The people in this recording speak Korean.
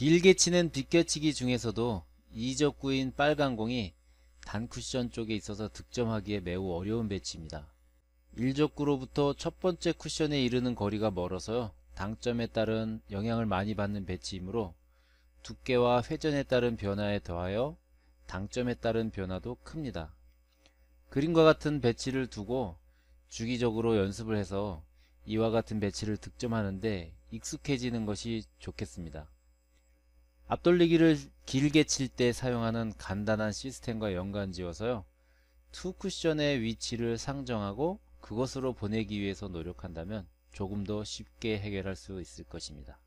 길게 치는 빗겨치기 중에서도 이적구인 빨간 공이 단쿠션 쪽에 있어서 득점하기에 매우 어려운 배치입니다. 1적구로부터 첫 번째 쿠션에 이르는 거리가 멀어서 당점에 따른 영향을 많이 받는 배치이므로 두께와 회전에 따른 변화에 더하여 당점에 따른 변화도 큽니다. 그림과 같은 배치를 두고 주기적으로 연습을 해서 이와 같은 배치를 득점하는데 익숙해지는 것이 좋겠습니다. 앞돌리기를 길게 칠 때 사용하는 간단한 시스템과 연관지어서요. 투 쿠션의 위치를 상정하고 그것으로 보내기 위해서 노력한다면 조금 더 쉽게 해결할 수 있을 것입니다.